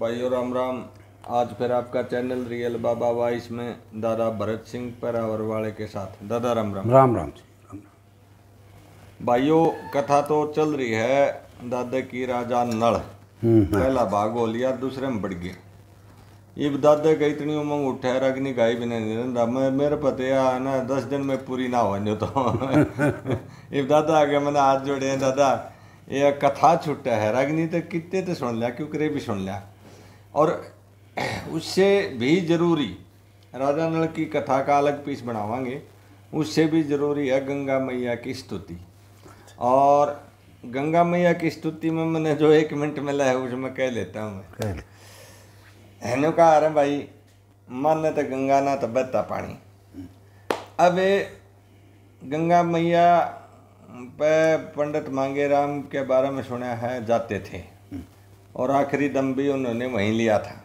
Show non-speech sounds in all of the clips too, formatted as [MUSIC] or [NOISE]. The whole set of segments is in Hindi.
भाइयों राम राम आज फिर आपका चैनल रियल बाबा वाइस में दादा भरत सिंह परावर वाले के साथ दादा राम राम राम राम, राम। भाइयों कथा तो चल रही है दादा की राजा नल हम्म, हाँ। पहला भाग हो लिया दूसरे में बढ़ गया ये दादे का इतनी उमंग उठा रखनी गाय भी नहीं मैं मेरे पते है हाँ, ना दस दिन में पूरी ना हो तो इब दादा आगे मैंने हाथ जोड़े हैं दादा ये कथा छुट्टा है रागनी तो कितने तो सुन लिया क्योंकि भी सुन लिया और उससे भी ज़रूरी राजा नल की कथा का अलग पीस बनावांगे उससे भी ज़रूरी है गंगा मैया की स्तुति और गंगा मैया की स्तुति में मैंने जो एक मिनट मिला है उसमें कह लेता हूँ मैं हेनो का अरे भाई मन तो गंगा ना तो बहता पानी अब गंगा मैया पे पंडित मांगे राम के बारे में सुना है जाते थे और आखिरी दम भी उन्होंने वहीं लिया था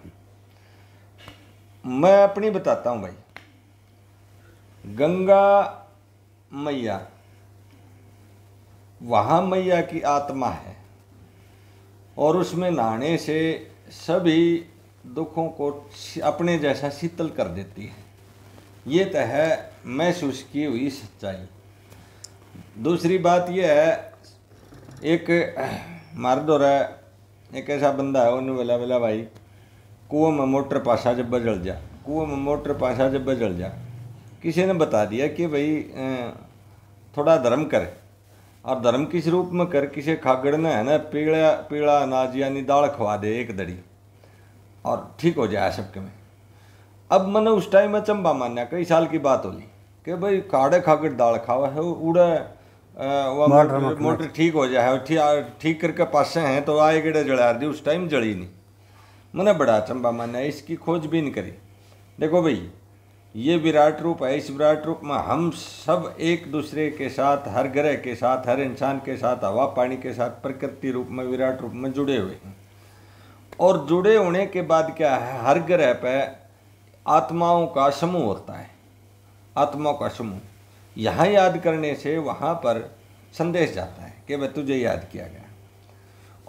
मैं अपनी बताता हूँ भाई गंगा मैया वहाँ मैया की आत्मा है और उसमें नहाने से सभी दुखों को अपने जैसा शीतल कर देती है ये तो है महसूस की हुई सच्चाई दूसरी बात यह है एक मर्द और एक ऐसा बंदा है उन्हें बोला बोला भाई कुआ में मोटर पासा जब बजल जा कुआ में मोटर पासा जब बजल जा किसी ने बता दिया कि भाई थोड़ा धर्म कर और धर्म किस रूप में कर किसी खागड़ ने है ना पीड़ा पीड़ा अनाज यानी दाल खवा दे एक दड़ी और ठीक हो जाए सबके में अब मैंने उस टाइम में चंबा मान्या कई साल की बात होली कि भाई काड़े खागड़ दाल खावा है उड़ा मोटर ठीक हो जाए ठीक करके पास हैं तो आए गेड़े जड़ा दी उस टाइम जड़ी नहीं मैंने बड़ा चंबा माना इसकी खोज भी नहीं करी देखो भाई ये विराट रूप है इस विराट रूप में हम सब एक दूसरे के साथ हर ग्रह के साथ हर इंसान के साथ हवा पानी के साथ प्रकृति रूप में विराट रूप में जुड़े हुए हैं और जुड़े होने के बाद क्या है हर ग्रह पे आत्माओं का समूह होता है आत्माओं का समूह यहाँ याद करने से वहाँ पर संदेश जाता है कि भाई तुझे याद किया गया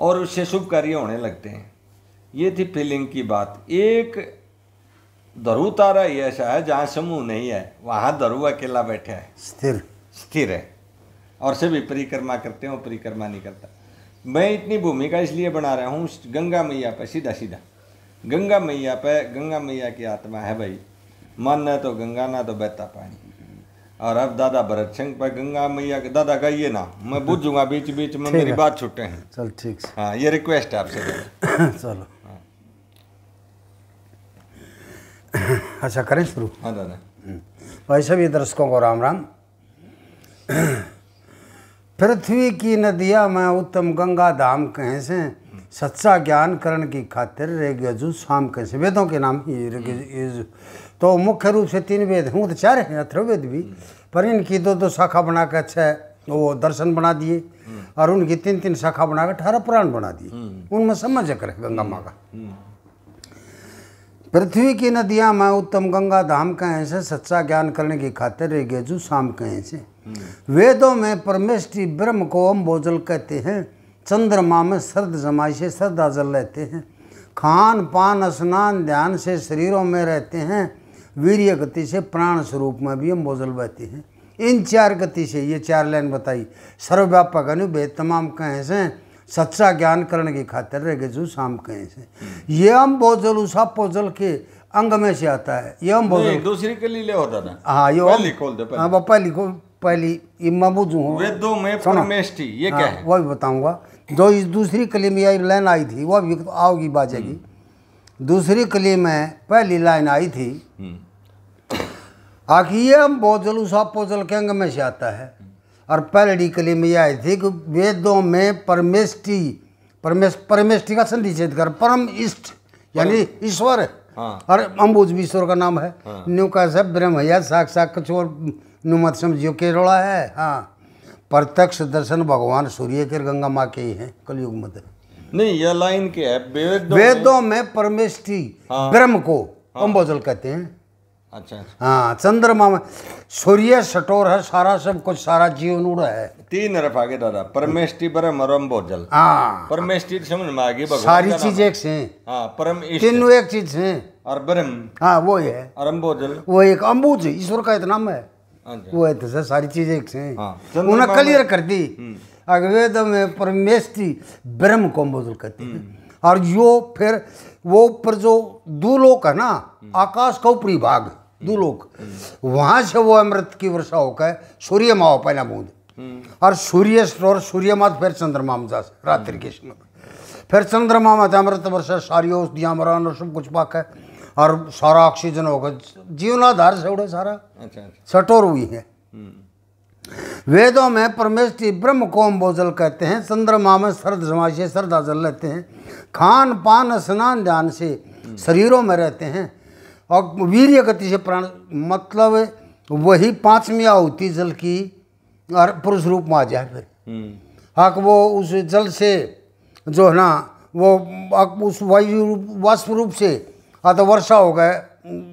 और उससे शुभ कार्य होने लगते हैं ये थी फीलिंग की बात एक धरु तारा ही ऐसा है जहाँ समूह नहीं है वहाँ धरु अकेला बैठा है स्थिर स्थिर है और सभी परिक्रमा करते हैं और परिक्रमा नहीं करता मैं इतनी भूमिका इसलिए बना रहा हूँ गंगा मैया पर सीधा सीधा गंगा मैया पर गंगा मैया की आत्मा है भाई मन न तो गंगा ना तो बहता पानी और अब दादा भरत सिंह पर गंगा मैया के दादा गाइए ना मैं बुझूंगा बीच बीच में मेरी बात छुट्टे हैं चल ठीक हाँ ये रिक्वेस्ट है आपसे [COUGHS] चलो अच्छा करें शुरू हाँ दादा भाई सभी दर्शकों को राम राम [COUGHS] पृथ्वी की नदिया मैं उत्तम गंगा धाम कहें से सच्चा ज्ञान करण की खातिर ऋग्यजु शाम कैसे वेदों के नाम ही हम्म। तो मुख्य रूप से तीन वेद हैं वो तो चार हैं अथर्ववेद भी हम्म। पर इनकी दो दो शाखा बनाकर छः वो दर्शन बना दिए हम्म। और उनकी तीन तीन शाखा बनाकर अठारह पुराण बना दिए उनमें समझ कर गंगा माँ का पृथ्वी की नदियाँ मैं उत्तम गंगा धाम कहें से सच्चा ज्ञान करने की खातिर ऋग्यजु शाम कहें से वेदों में परमेश ब्रह्म को अम्बोजल कहते हैं चंद्रमा में सर्द जमाई से श्रद्धा जल लेते हैं खान पान स्नान ध्यान से शरीरों में रहते हैं वीर्य गति से प्राण स्वरूप में भी हम बोझल बहते हैं इन चार गति से ये चार लाइन बताई सर्वव्यापक अनुभेद तमाम कहें से सच्चा ज्ञान करण की खातिर रह गए जो शाम कहें से ये हम बोझल उषा पोजल के अंग में से आता है ये हम बोझल दूसरी के लिए ले होता ना हाँ ये हाँ पहले लिखो पहली इमाबुजू हो वे दो में परमेष्टि ये हाँ, क्या है वह भी बताऊंगा जो इस दूसरी कली में लाइन आई थी वो भी तो आओगी बाजेगी हम्म। दूसरी कली में पहली लाइन आई थी हम्म। आखिर ये हम बोझल उषा पोजल के अंग में से आता है और पहली कली में यह आई थी कि वेदों में परमेष्टि परमेश परमेष्टि का संधि छेद कर परम इष्ट यानी ईश्वर हाँ। और अम्बुज भी ईश्वर का नाम है हाँ। न्यू का सब ब्रह्म है साक्षात कछोर नु मत समझियो केरोड़ा है हाँ प्रत्यक्ष दर्शन भगवान सूर्य के गंगा माँ के ही है कलयुग मत तो। नहीं यह लाइन के है वेदों, में परमेश्वर हाँ। ब्रह्म को हाँ। अम्बोजल कहते हैं अच्छा, अच्छा हाँ चंद्रमा में सूर्य सटोर है सारा सब कुछ सारा जीवन उड़ा है तीन अरफ आगे दादा परमेष्टि ब्रह्म और अम्बोजल हाँ परमेष्टि तो समझ में आगे सारी चीज एक से हाँ परम तीन एक चीज से और ब्रह्म हाँ वो है और अम्बोजल वो एक अम्बुज ईश्वर का इतना नाम है हाँ वो है तो सर सारी चीजें एक से हाँ। उन्हें क्लियर कर दी अगवेद हम्म। तो में परमेश थी ब्रह्म को मौजूद करती हम्म। और जो फिर वो ऊपर जो दूलोक है ना हम्म। आकाश का ऊपरी भाग दूलोक वहां से वो अमृत की वर्षा होकर सूर्य माओ पहला बूंद और सूर्य और सूर्य मात फिर चंद्रमा में जा रात्रि के समय फिर चंद्रमा माता अमृत वर्षा सारी उस दिया मरान और सब कुछ पाक है और सारा ऑक्सीजन होगा जीवनाधार से उड़े सारा अच्छा, अच्छा सटोर हुई है वेदों में परमेश ब्रह्म कोम बोजल कहते हैं चंद्रमा में सर्द जमा से श्रद्धा जल लेते हैं खान पान स्नान ध्यान से शरीरों में रहते हैं और वीर गति से प्राण मतलब वही पांचवी आहुति जल की और पुरुष रूप में आ जाए फिर हम्म। हक वो उस जल से जो है ना वो उस वायु रूप वाष्प रूप से हाँ, तो वर्षा हो गए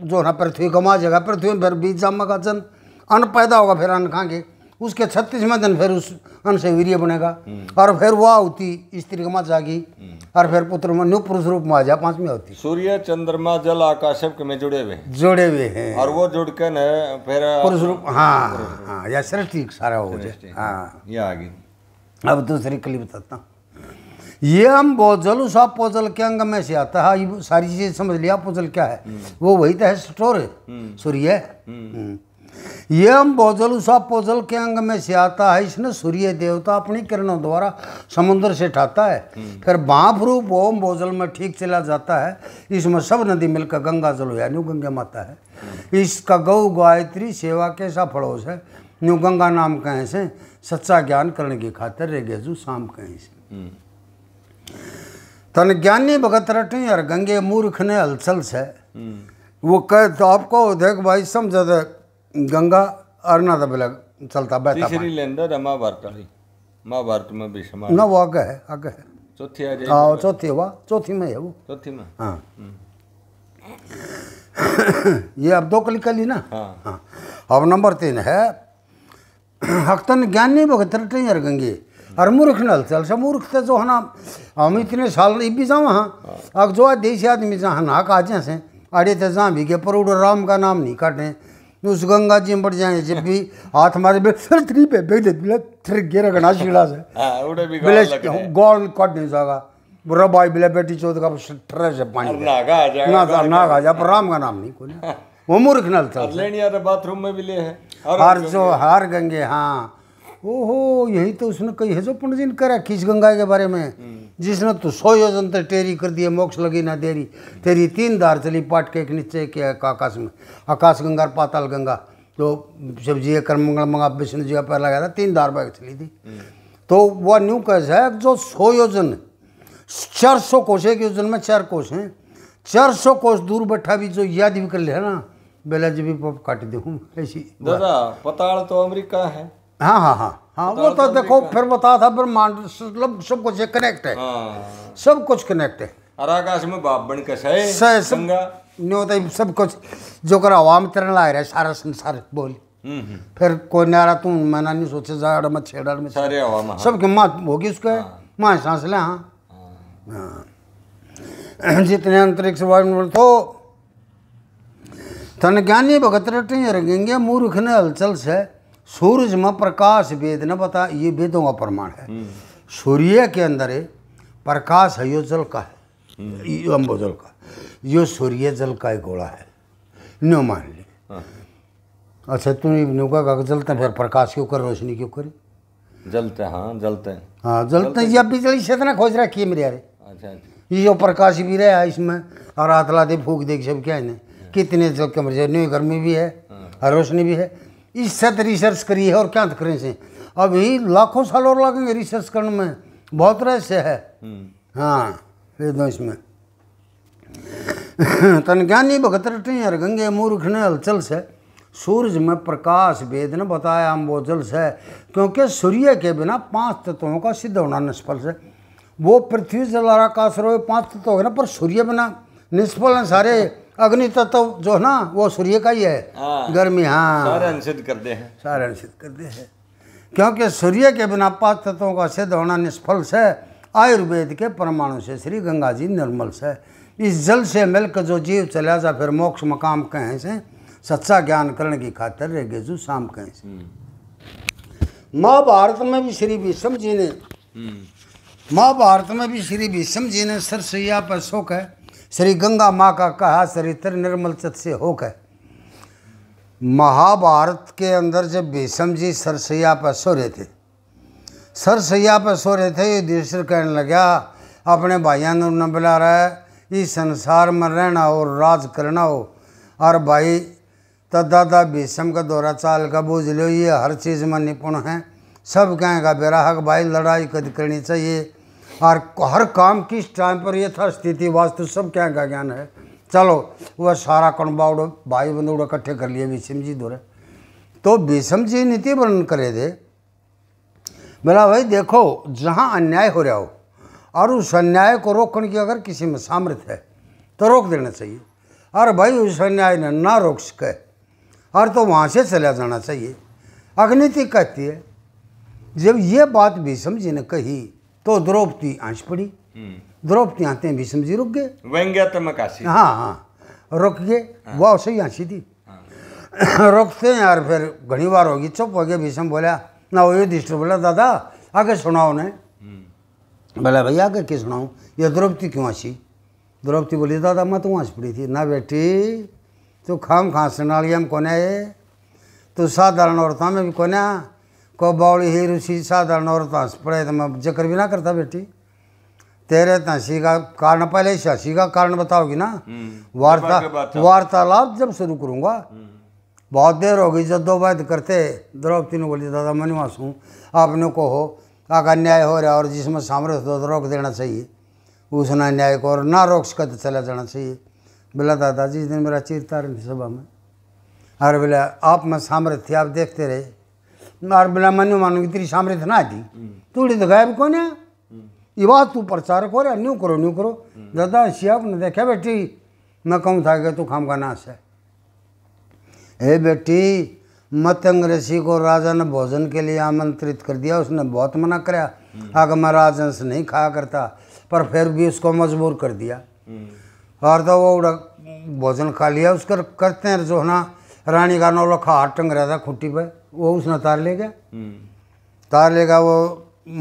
जो ना पृथ्वी को माँ पृथ्वी में फिर बीज जामा का चंद अन्न पैदा होगा फिर अन्न खाएंगे उसके छत्तीसवें दिन फिर उस अन्न से वीर्य बनेगा हम्म। और फिर वह होती स्त्री को माँ जागी हम्म। और फिर पुत्र में न्यू पुरुष रूप में आ जा पांचवी होती सूर्य चंद्रमा जल आकाश में जुड़े हुए जुड़े हुए हैं और वो जुड़ के न फिर पुरुष रूप हाँ हाँ या सृष्टि सारा हो जाए हाँ।, हाँ ये आगे अब दूसरी कली बताता हूँ ये हम पोजल उस पोजल के अंग में से आता है सारी चीज़ें समझ लिया पोजल क्या है हम्म। वो वही तो है स्टोर हम्म। सूर्य हम्म। ये हम बोजल उषा पोजल के अंग में से आता है इसने सूर्य देवता अपनी किरणों द्वारा समुद्र से ठाता है फिर बाप रूप ओम बोझल में ठीक चला जाता है इसमें सब नदी मिलकर गंगा जल हो न्यू गंगा माता है इसका गौ गायत्री सेवा कैसा फड़ोस है न्यू गंगा नाम कहें से सच्चा ज्ञान करने की खातिर गेजू शाम कहें से तन ज्ञानी भगत रटे यार गंगे मूर्ख ने हलचल से वो कह तो आपको देख भाई समझ दे तो गंगा अरना दबे तो चलता बहता तीसरी लेंदर है महाभारत महाभारत में भी समान ना वो आगे है आगे है चौथी आ जाएगी हाँ चौथी वाह चौथी में है वो चौथी में हाँ हम्म। [COUGHS] ये अब दो कली कली ना हाँ हाँ अब नंबर तीन है [COUGHS] हक्तन ज्ञानी भगत रटे यार गंगे मूर्ख murkh चल chal मूर्ख तो जो है ना हम इतने साल भी जाऊँ हाँ अब जो देसी आदमी जहाँ ना आ जाए से अरे तो जहाँ भी गए पर राम का नाम नहीं काटे उस गंगा जी में बढ़ जाए जब भी हाथ मारे सर थ्री पे बे दे बिला थ्री गिर रगना शिला से बिले गोल काट नहीं जागा भाई बिले बेटी चौथ का ठरे से पानी ना जा ना आ जा पर राम का नाम नहीं खोले हाँ। वो मूर्ख नल था तो बाथरूम में भी ले है हर जो हर गंगे हाँ ओहो यही तो उसने कही है जो पंडित जी ने करा खींच गंगा के बारे में जिसने तो सो योजन तक टेरी कर दिए मोक्ष लगी ना देरी तेरी तीन धार चली पाट के एक नीचे के आकाश में आकाश गंगा पाताल गंगा जो तो जब जी कर मंगल मंगा विष्णु जी का पैर लगा था तीन धार बैग चली थी तो वह न्यू कैस है जो सो योजन चार सौ कोश है योजन में चार कोष हैं चार सौ कोष दूर बैठा भी जो याद भी कर लिया ना बेला जी भी काट दे ऐसी दादा पताल तो अमेरिका है हाँ हाँ हाँ हाँ वो तो देखो फिर बता था ब्रह्मांड मतलब सब कुछ कनेक्ट है हाँ। सब कुछ कनेक्ट है और आकाश में बाप बन के कैसे सब, तो सब कुछ जो कर हवा में तरन लाए रहे सारा संसार बोल हम्म, हम्म। फिर कोई नारा तू मैंने नहीं सोचे जाड़ में छेड़ में सारे हवा में हाँ। सब की माँ होगी उसका हाँ। माँ सांस ले हाँ, हाँ। जितने अंतरिक्ष वायुमंडल तो तन ज्ञानी भगत रटे रंगेंगे मूर्ख ने हलचल से सूरज में प्रकाश वेद न बता ये वेदों का प्रमाण है हम्म। सूर्य के अंदर प्रकाश है यो जल का है हम्म। यो अम्बो जल का यो सूर्य जल का एक गोला है नो मान ली हाँ। अच्छा तुम नौका का जलते फिर प्रकाश क्यों कर रोशनी क्यों करी जलते हाँ जलते हैं हाँ जलते हैं या बिजली से इतना खोज रखी है मेरे यार अच्छा, अच्छा। ये जो प्रकाश भी रहा है इसमें और आतला दे फूक देख सब क्या है कितने जल के मर जाए गर्मी भी है हाँ। और रोशनी भी है इससे रिसर्च करिए और क्या करें से अभी लाखों साल और लगेंगे रिसर्च करने में बहुत रहस्य है हम्म। हाँ तो इसमें तन ज्ञानी भगत यार गंगे मूर्ख ने हलचल से सूरज में प्रकाश वेद ने बताया हम वो जल से क्योंकि सूर्य के बिना पांच तत्वों का सिद्ध होना निष्फल से वो पृथ्वी जल रो पांच तत्व हो गए ना पर सूर्य बिना निष्फल है सारे अग्नि तत्व जो है ना वो सूर्य का ही है आ, हाँ। गर्मी हाँ सारे अनुसिद्ध कर दे हैं सारे अनुसिद्ध कर दे है क्योंकि सूर्य के बिना पांच तत्वों का सिद्ध होना निष्फल से आयुर्वेद के परमाणु से श्री गंगा जी निर्मल से इस जल से मिलकर जो जीव चला जा फिर मोक्ष मकाम कहें से सच्चा ज्ञान करण की खातर रे गेजू शाम कहें से हम्म। महाभारत में भी श्री विषम जी ने हम्म। महाभारत में भी श्री विषम जी ने सरसैया पर शोक है श्री गंगा माँ का कहा चरित्र निर्मल चत से होकर महाभारत के अंदर जब भीषम जी सरसैया पर सो रहे थे सरसैया पर सो रहे थे ये दूसरे कहने लगा अपने भाइयों ने बुला रहा है इस संसार में रहना हो राज करना हो और भाई तदादा भीषम का दौरा चाल का बोझ लो ये हर चीज़ में निपुण है सब कहेगा बेराहक भाई लड़ाई कद करनी चाहिए और हर काम किस टाइम पर यह था स्थिति वास्तु सब क्या का ज्ञान है चलो वह सारा उड़ो भाई उड़ो इकट्ठे कर लिए विषम जी द्वारा तो विषम जी नीति वर्णन करे दे बोला भाई देखो जहाँ अन्याय हो रहा हो और उस अन्याय को रोकने की अगर किसी में सामर्थ्य है तो रोक देना चाहिए और भाई उस अन्याय ने ना रोक सके और तो वहाँ से चला जाना चाहिए अग्निति कहती है जब ये बात भीषम जी ने कही तो द्रौपदी आँच पड़ी हम्म। द्रौपदी आते हैं भीष्म जी रुक गए व्यंग्यात्मक तो काशी हाँ हाँ रुक गए हाँ। वह सही आँसी थी हाँ। रुकते हैं यार फिर घनी बार होगी चुप हो गया भीष्म बोला ना वो युधिष्ठिर बोला दादा आगे सुनाओ ने हम्म। बोला भैया आगे क्या सुनाऊँ ये द्रौपदी क्यों आँसी द्रौपदी बोली दादा मैं तो आँच पड़ी थी ना बेटी तू खाम खां वाली हम कोने तू साधारण औरतों में भी कोने को बौड़ी ही रुसी साधारण औरत हंस पड़े तो मैं जिक्र भी ना करता बेटी तेरे हंसी तो का कारण पहले इस का कारण बताओगी ना हम्म। वार्ता वार्तालाप जब शुरू करूँगा हम्म। बहुत देर होगी जद्दोबैद करते द्रौपदी ने बोली दादा मैं नहीं हूँ आपने कहो आगे न्याय हो रहा और जिसमें सामर्थ्य दो तो रोक देना चाहिए उसने न्याय को और ना रोक सकते तो चला जाना चाहिए बोला दादा जिस दिन मेरा चीरता रही सभा में अरे बोला आप में सामर्थ्य आप देखते रहे और बिना मनु मानो तेरी सामर्थ्य तो ना थी तू तो गायब कौन है ये बात तू प्रचार कर न्यू करो न्यू करो दादा सियाप ने देखा बेटी मैं कहूँ था कि तू खाम का नाश है हे बेटी मत ऋषि को राजा ने भोजन के लिए आमंत्रित कर दिया उसने बहुत मना कराया आगे मैं से नहीं खाया करता पर फिर भी उसको मजबूर कर दिया और तो वो उड़ा भोजन खा लिया उसकर करते हैं जो है ना रानी का लखा हाथ टंग रहा था खुट्टी पर वो उसने तार ले गया तार लेगा वो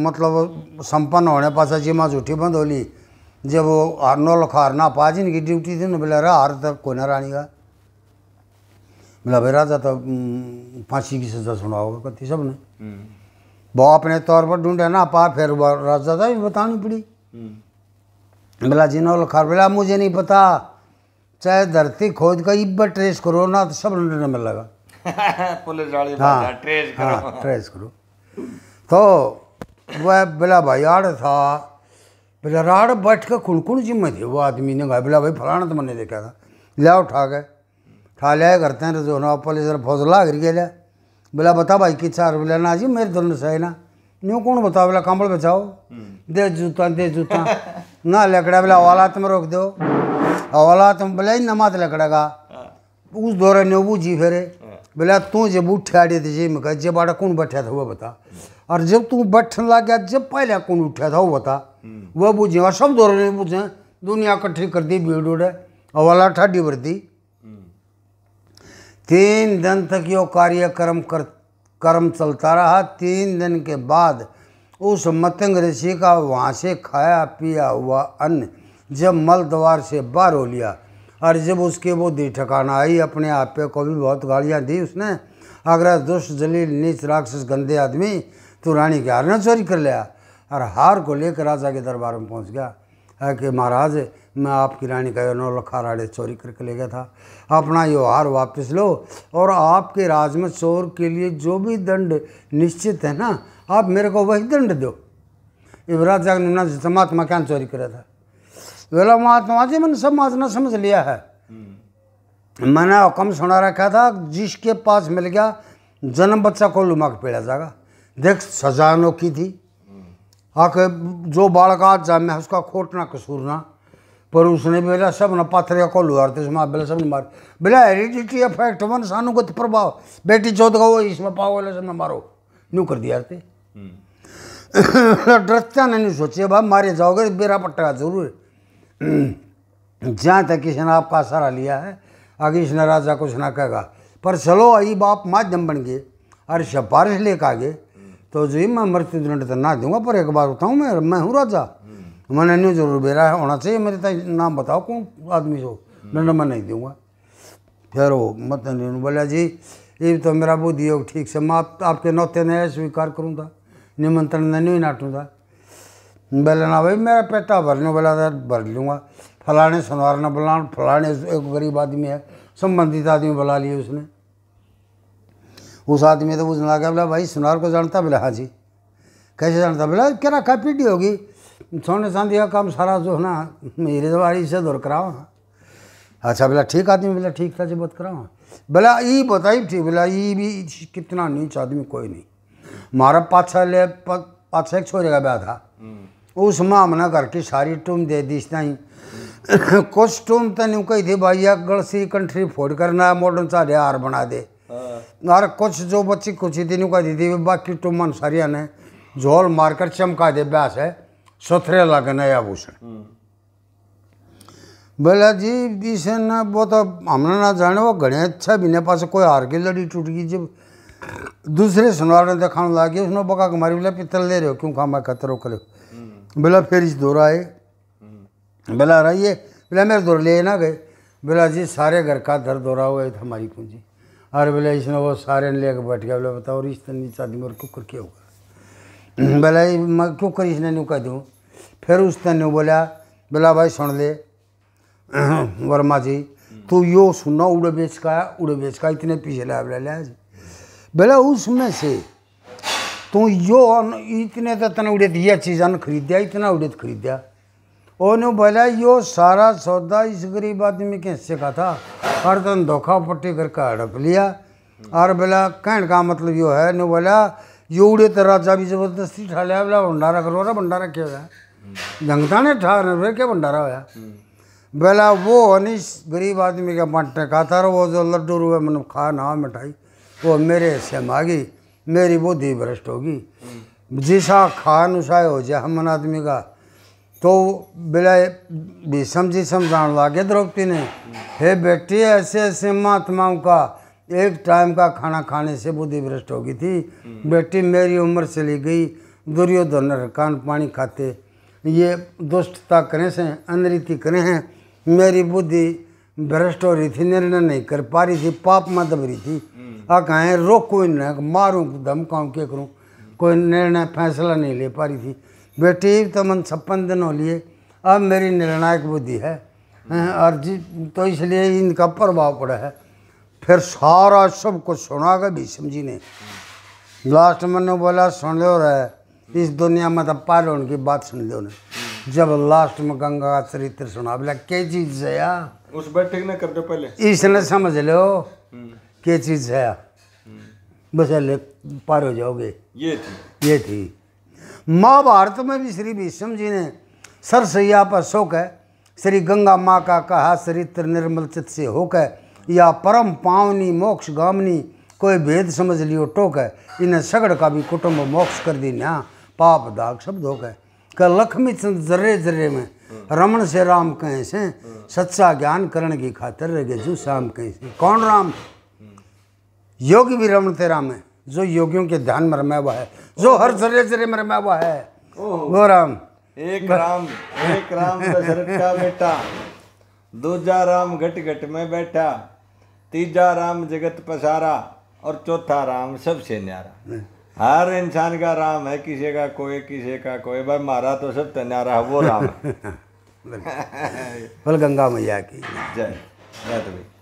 मतलब संपन्न होने पास जिमा झूठी बंद होली जब वो हारनो लखार ना पा जिनकी ड्यूटी थी ना बोला अरे हार तक तो कोई ना रानी का बोला भाई राजा तो फांसी की सजा होगा कति सब ने वो अपने तौर पर ढूंढे ना पा फिर राजा था बतानी पड़ी बोला जी नौ लखार बोला मुझे नहीं पता चाहे धरती खोद का इब्बा ट्रेस करो ना तो सब ढूंढने में लगा [LAUGHS] पुलिस वाली हाँ ट्रेस हाँ, करो हाँ, ट्रेस करो तो वह बोला भाई आड़ था बोला राड़ बैठ के कुण कुण जिम्मे थे वो आदमी ने कहा बोला भाई फलाना तो मैंने देखा था लिया उठा के उठा लिया करते हैं जो ना पुलिस फौसला कर गया बोला बता भाई कि चार बोला ना जी मेरे दोनों सही ना न्यू कौन बताओ बोला कंबल बचाओ हम्म। दे जूता दे जूता ना लकड़ा बोला औलात में रोक दो औलात में बोला ही नमाज लकड़ेगा उस दौरे नेबू जी फेरे हाँ। बोला तू जब उठाड़े थे तो जी मैं जब आड़ा कौन बैठा था वो बता और जब तू बैठ लग गया जब पहले कौन उठा था वो बता हम्म। वह बूझे और सब दौरे ने बूझे दुनिया इकट्ठी कर दी भीड़ उड़े अवाला ठाडी भर दी हम्म। तीन दिन तक यो कार्यक्रम कर कर्म चलता रहा तीन दिन के बाद उस मतंग ऋषि का वहाँ से खाया पिया हुआ अन्न जब मल द्वार से बाहर हो लिया और जब उसके वो दी ठिकाना आई अपने आप पे को भी बहुत गालियाँ दी उसने अगर दुष्ट जलील नीच राक्षस गंदे आदमी तो रानी के हार ने चोरी कर लिया और हार को लेकर राजा के दरबार में पहुंच गया है कि महाराज मैं आपकी रानी का यो लखा राड़े चोरी करके ले गया था अपना ये हार वापस लो और आपके राज में चोर के लिए जो भी दंड निश्चित है ना आप मेरे को वही दंड दो ये राजा ने जमात क्या चोरी करा था बोला महात्मा जी मैंने सब महात्मा समझ लिया है मैंने हुक्म सुना रखा था जिसके पास मिल गया जन्म बच्चा को लुमा के पेड़ा जाएगा देख सजा अनोखी थी आके जो बालक आज जा मैं उसका खोटना कसूरना कसूर ना पर उसने बोला सब न पाथरिया को लुहारते उसमें बोला सब मार बोला हेरिडिटी इफेक्ट वन सानुगत प्रभाव बेटी चौथ का वो इसमें पाओ बोले सब मारो न्यू कर दिया हम्म। [COUGHS] डरता नहीं सोचिए भाई मारे जाओगे बेरा पट्टा जरूर [CLEARS THROAT] जहाँ तक किसी ने आपका सहारा लिया है आगे इस राजा कुछ ना कहेगा पर चलो आई बाप माध्यम बन गए अरे सिफारिश लेकर आगे तो जी मैं मृत्यु दंड तो ना दूंगा पर एक बार बताऊँ मैं मैं हूँ राजा मैंने नहीं जरूर बेरा है होना चाहिए मेरे तक नाम बताओ कौन आदमी हो दंड मैं नहीं दूंगा फिर वो मत बोला जी ये तो मेरा बुद्धि योग ठीक से मैं आप, आपके नौते ने स्वीकार करूँगा निमंत्रण नहीं नाटूँगा बोले ना भाई मेरा पेटा भरने वाला था भर लूँगा फलाने सुनवार ना बुला फलाने एक गरीब आदमी है संबंधित आदमी बुला लिए उसने उस आदमी तो पूछने लगा बोला भाई सुनार को जानता बोला हाँ जी कैसे जानता बोला क्या खा पीटी होगी सोने चांदी का काम सारा जो है ना मेरे दवारी से दूर कराओ अच्छा बोला ठीक आदमी बोला ठीक था जी बहुत कराओ बोला ये बताई ठीक बोला ये भी कितना नीच आदमी कोई नहीं मारा पाछा ले पाछा एक छोरे का ब्याह था उस मामना करके सारी टूम दे दीस तो नहीं कुछ टूम तो कही थी भाई गड़ सी कंट्री फोड करना मॉडर्न सारे हार बना दे हाँ। और कुछ जो बच्ची कुछ थी नहीं कही थी बाकी टूम सारिया ने जोल मारकर चमका दे ब्यास है सुथरे लग नया भूषण बोला हाँ। जी दिस ना वो तो हमने ना जाने वो घने अच्छा भी नहीं पास कोई हार के लड़ी टूट गई जब दूसरे सुनार ने दिखाने लगे उसने बका कमारी बोला पित्तल ले रहे हो क्यों खा मैं खतरो करो बोला फिर इस दौर आए हम्म। बोला रहिए बोला मेरे दौर ले ना गए बोला जी सारे घर का दर दौरा हुआ था हमारी पूंजी और बोला इसने वो सारे ले कर बैठ गया बोला बताओ इस तरह शादी में कुकर क्या होगा [CLEARS THROAT] बोला मैं कुकर इसने नहीं कह दूँ फिर उस तरह बोला बोला भाई सुन ले [CLEARS THROAT] वर्मा जी तो यो सुनना उड़े बेच का उड़े बेच का इतने पीछे लाया बोला लिया जी बोला उसमें से तू यो इतने तो तने उड़े दिया ने खरीदया इतना उड़े तो खरीदया ओने बोला यो सारा सौदा इस गरीब आदमी के हिस्से का था हर तन धोखा पट्टी करके हड़प लिया और बोला कहने का मतलब यो है ने बोला यो उड़े तो राजा भी जबरदस्ती ठा लिया बोला भंडारा करो रहा भंडारा क्या हुआ जंगता ने ठा फिर क्या भंडारा हुआ बोला वो अनिश गरीब आदमी का बांटने का था वो जो लड्डू रुपये मैंने खा ना मिठाई वो मेरे हिस्से में आ गई मेरी बुद्धि भ्रष्ट होगी जिसा खान उसा हो जाए हम आदमी का तो बिलाय भी समझी समझाने लागे द्रौपदी ने हे बेटी ऐसे ऐसे महात्माओं का एक टाइम का खाना खाने से बुद्धि भ्रष्ट हो गई थी बेटी मेरी उम्र चली गई दुर्योधन कान पानी खाते ये दुष्टता करें से अनरीति करें हैं मेरी बुद्धि भ्रष्ट हो रही थी निर्णय नहीं कर पा रही थी पाप में दब रही थी आ कहें रोको इन्हें मारू धमकाऊं के करूँ कोई निर्णय फैसला नहीं ले पा रही थी बेटी तो मन छप्पन दिन हो लिए अब मेरी निर्णायक बुद्धि है और जी तो इसलिए इनका प्रभाव पड़ा है फिर सारा सब कुछ सुना गया भीष्म जी ने लास्ट में ने बोला सुन लो रहे इस दुनिया में तो पालो उनकी बात सुन लो ने जब लास्ट में गंगा का चरित्र सुना बोला क्या चीज जया उस बैठक ने कर दो पहले इसने समझ लो हम्म। के चीज़ है हम्म। बस पार हो जाओगे ये थी ये थी महाभारत में भी श्री भीष्म जी ने सरसैया पर शोक है श्री गंगा माँ का कहा चरित्र निर्मल चित से होक है या परम पावनी मोक्ष गामनी कोई भेद समझ लियो टोक है इन्हें सगड़ का भी कुटुंब मोक्ष कर दी न्या पाप दाग शब्द हो गए क लक्ष्मी चंद जर्रे जर्रे में रमन से राम कहें से हम्म। सच्चा ज्ञान करण की खातर रह गए जू श्याम कहें से कौन राम योगी भी रमण तेरा में जो योगियों के ध्यान में रमा हुआ है जो हर जरे जरे में रमा हुआ है वो राम एक राम एक राम तो का बेटा दूजा राम घट घट में बैठा तीजा राम जगत पसारा और चौथा राम सबसे न्यारा हर इंसान का राम है किसी का कोई किसी का कोई भाई मारा तो सब तारा है वो राम फल [LAUGHS] गंगा मैया की जय जय तो भाई